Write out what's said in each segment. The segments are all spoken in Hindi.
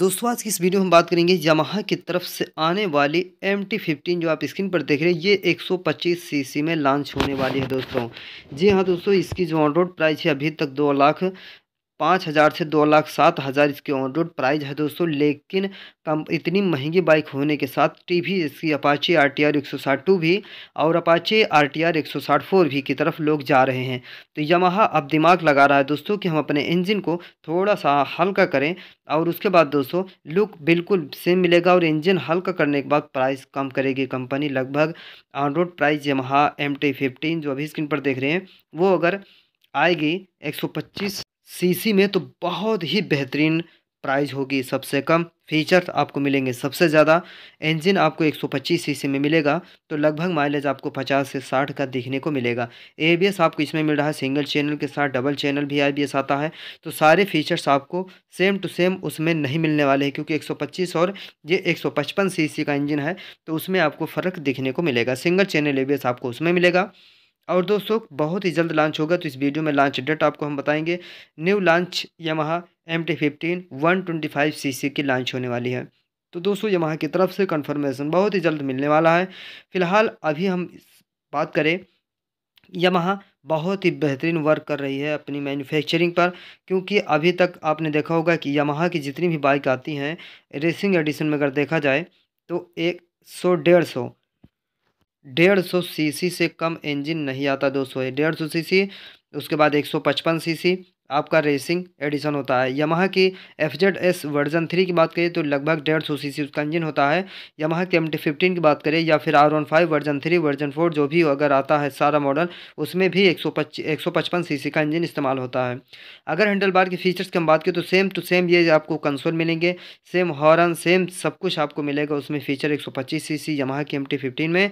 दोस्तों आज की इस वीडियो में हम बात करेंगे यमाहा की तरफ से आने वाली एम टी फिफ्टीन जो आप स्क्रीन पर देख रहे हैं ये 125 सीसी में लॉन्च होने वाली है दोस्तों जी हाँ दोस्तों इसकी जो ऑन रोड प्राइस है अभी तक दो लाख पाँच हज़ार से दो लाख सात हज़ार इसकी ऑन रोड प्राइस है दोस्तों लेकिन कम इतनी महंगी बाइक होने के साथ टी भी इसकी अपाची आर टी आर एक सौ साठ टू भी और अपाची आर टी आर एक सौ साठ फोर भी की तरफ लोग जा रहे हैं तो यमहा अब दिमाग लगा रहा है दोस्तों कि हम अपने इंजन को थोड़ा सा हल्का करें और उसके बाद दोस्तों लुक बिल्कुल सेम मिलेगा और इंजन हल्का करने के बाद प्राइस कम करेगी कंपनी लगभग on road price Yamaha M T fifteen जो अभी स्क्रीन पर देख रहे हैं वो अगर आएगी एक सौ पच्चीस सीसी में तो बहुत ही बेहतरीन प्राइस होगी सबसे कम फीचर्स आपको मिलेंगे सबसे ज़्यादा इंजन आपको 125 सीसी में मिलेगा तो लगभग माइलेज आपको 50 से 60 का देखने को मिलेगा एबीएस आपको इसमें मिल रहा है सिंगल चैनल के साथ डबल चैनल भी एबीएस आता है तो सारे फीचर्स आपको सेम टू सेम उसमें नहीं मिलने वाले हैं क्योंकि 125 और ये 155 सीसी का इंजन है तो उसमें आपको फ़र्क देखने को मिलेगा सिंगल चैनल ए आपको उसमें मिलेगा और दोस्तों बहुत ही जल्द लॉन्च होगा तो इस वीडियो में लॉन्च डेट आपको हम बताएंगे new launch Yamaha M T fifteen one twenty five C C की लॉन्च होने वाली है तो दोस्तों यमहा की तरफ से कन्फर्मेशन बहुत ही जल्द मिलने वाला है फिलहाल अभी हम बात करें यमहा बहुत ही बेहतरीन वर्क कर रही है अपनी मैन्युफैक्चरिंग पर क्योंकि अभी तक आपने देखा होगा कि यमहा की जितनी भी बाइक आती हैं रेसिंग एडिशन में अगर देखा जाए तो एक सौ डेढ़ सौ डेढ़ सौ सी से कम इंजन नहीं आता दोस्तों डेढ़ सौ सी उसके बाद एक सौ पचपन सी आपका रेसिंग एडिशन होता है यमहा की F Z S version three की बात करें तो लगभग डेढ़ सौ सी उसका इंजन होता है यमहा के एम टी फिफ्टीन की बात करें या फिर R one five version three version four जो भी अगर आता है सारा मॉडल उसमें भी एक सौ पच एक सौ पचपन सी का इंजन इस्तेमाल होता है अगर हैंडल बार के फीचर्स की हम बात करें तो सेम टू सेम ये आपको कंसोल मिलेंगे सेम हॉर्न सेम सब कुछ आपको मिलेगा उसमें फीचर एक सौ पच्चीस सी सी यमहा की एम टी फिफ्टीन में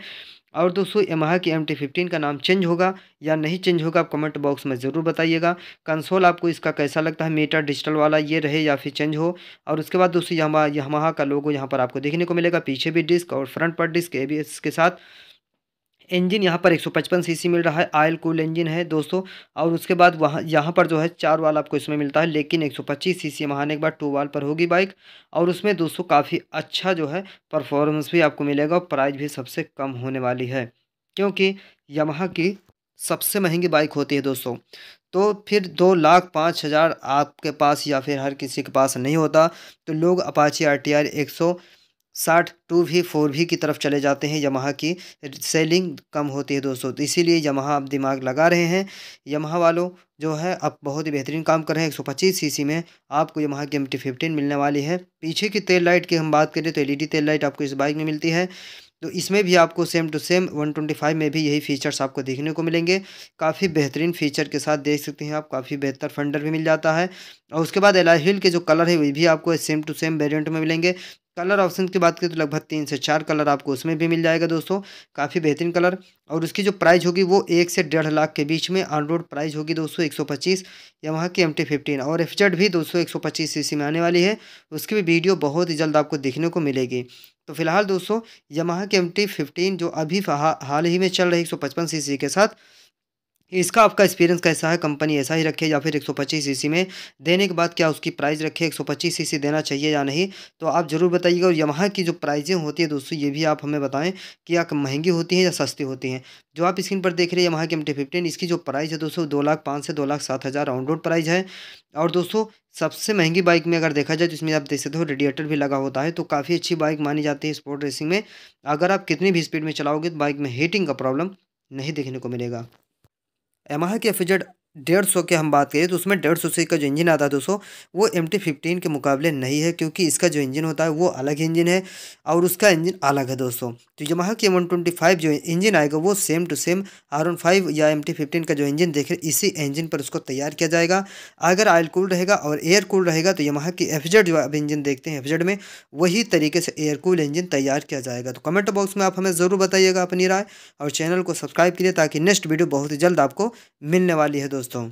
और दोस्तों यमहा की एम टी फिफ्टीन का नाम चेंज होगा या नहीं चेंज होगा आप कमेंट बॉक्स में ज़रूर बताइएगा कंसोल आपको इसका कैसा लगता है मीटर डिजिटल वाला ये रहे या फिर चेंज हो और उसके बाद दोस्तों यहाँ यहाँ का लोगो यहाँ पर आपको देखने को मिलेगा पीछे भी डिस्क और फ्रंट पर डिस्क ए के साथ इंजन यहाँ पर 155 सीसी मिल रहा है आयल कूल इंजन है दोस्तों और उसके बाद वहाँ यहाँ पर जो है चार वाल आपको इसमें मिलता है लेकिन 125 सीसी सी आने के बाद टू वाल पर होगी बाइक और उसमें दोस्तों काफ़ी अच्छा जो है परफॉर्मेंस भी आपको मिलेगा और प्राइस भी सबसे कम होने वाली है क्योंकि यमहा की सबसे महंगी बाइक होती है दोस्तों तो फिर दो लाख पाँच हज़ार आपके पास या फिर हर किसी के पास नहीं होता तो लोग अपाची आर टी आर एक सौ साठ टू भी फोर भी की तरफ चले जाते हैं यमहा की सेलिंग कम होती है दोस्तों तो इसीलिए यमहा आप दिमाग लगा रहे हैं यमहा वालों जो है अब बहुत ही बेहतरीन काम कर रहे हैं एक सौ सी सीसी में आपको यमहा की एम टी फिफ्टीन मिलने वाली है पीछे की तेल लाइट की हम बात करें तो एलईडी तेल लाइट आपको इस बाइक में मिलती है तो इसमें भी आपको सेम टू सेम फाइव में भी यही फीचर्स आपको देखने को मिलेंगे काफ़ी बेहतरीन फीचर के साथ देख सकते हैं आप काफ़ी बेहतर फंडर भी मिल जाता है और उसके बाद एलाइल के जो कलर है वही भी आपको सेम टू सेम वेरिएंट में मिलेंगे कलर ऑप्शन की बात करें तो लगभग तीन से चार कलर आपको उसमें भी मिल जाएगा दोस्तों काफ़ी बेहतरीन कलर और उसकी जो प्राइस होगी वो एक से डेढ़ लाख के बीच में ऑन रोड प्राइस होगी दोस्तों एक सौ पच्चीस या वहाँ की एम टी फिफ्टीन और एफ जेड भी दोस्तों एक सौ पच्चीस सी सी में आने वाली है उसकी भी वीडियो बहुत ही जल्द आपको देखने को मिलेगी तो फिलहाल दोस्तों यमाहा की एम टी फिफ्टीन जो अभी हाल ही में चल रही है एक सौ पचपन सी सी के साथ इसका आपका एक्सपीरियंस कैसा है कंपनी ऐसा ही रखे या फिर 125 सीसी में देने के बाद क्या उसकी प्राइस रखे 125 सीसी देना चाहिए या नहीं तो आप ज़रूर बताइएगा और यहाँ की जो प्राइजें होती है दोस्तों ये भी आप हमें बताएं कि या महंगी होती हैं या सस्ती होती हैं जो आप स्क्रीन पर देख रहे हैं यहाँ की एम टी इसकी जो प्राइस है दोस्तों दो लाख पाँच से दो लाख सात हज़ार ऑन रोड प्राइस है और दोस्तों सबसे महंगी बाइक में अगर देखा जाए तो इसमें आप देख सकते हो रेडिएटर भी लगा होता है तो काफ़ी अच्छी बाइक मानी जाती है स्पोर्ट रेसिंग में अगर आप कितनी भी स्पीड में चलाओगे तो बाइक में हीटिंग का प्रॉब्लम नहीं देखने को मिलेगा एमआई के फिजेड डेढ़ सौ की हम बात करें तो उसमें डेढ़ सौ सी का जो इंजन आता है दोस्तों वो एम टी फिफ्टीन के मुकाबले नहीं है क्योंकि इसका जो इंजन होता है वो अलग इंजन है और उसका इंजन अलग है दोस्तों तो यमाहा के वन ट्वेंटी फाइव जो इंजन आएगा वो same to same R one five या एम टी फिफ्टीन का जो इंजन देख रहे इसी इंजन पर उसको तैयार किया जाएगा अगर आयल कूल रहेगा और एयर कूल रहेगा तो यमाहा की एफ जेड जो अब इंजन देखते हैं एफ जेड में वही तरीके से एयर कूल इंजन तैयार किया जाएगा तो कमेंट बॉक्स में आप हमें ज़रूर बताइएगा अपनी राय और चैनल को सब्सक्राइब कीजिए ताकि नेक्स्ट वीडियो बहुत ही जल्द आपको मिलने वाली है दोस्तों दोस्तों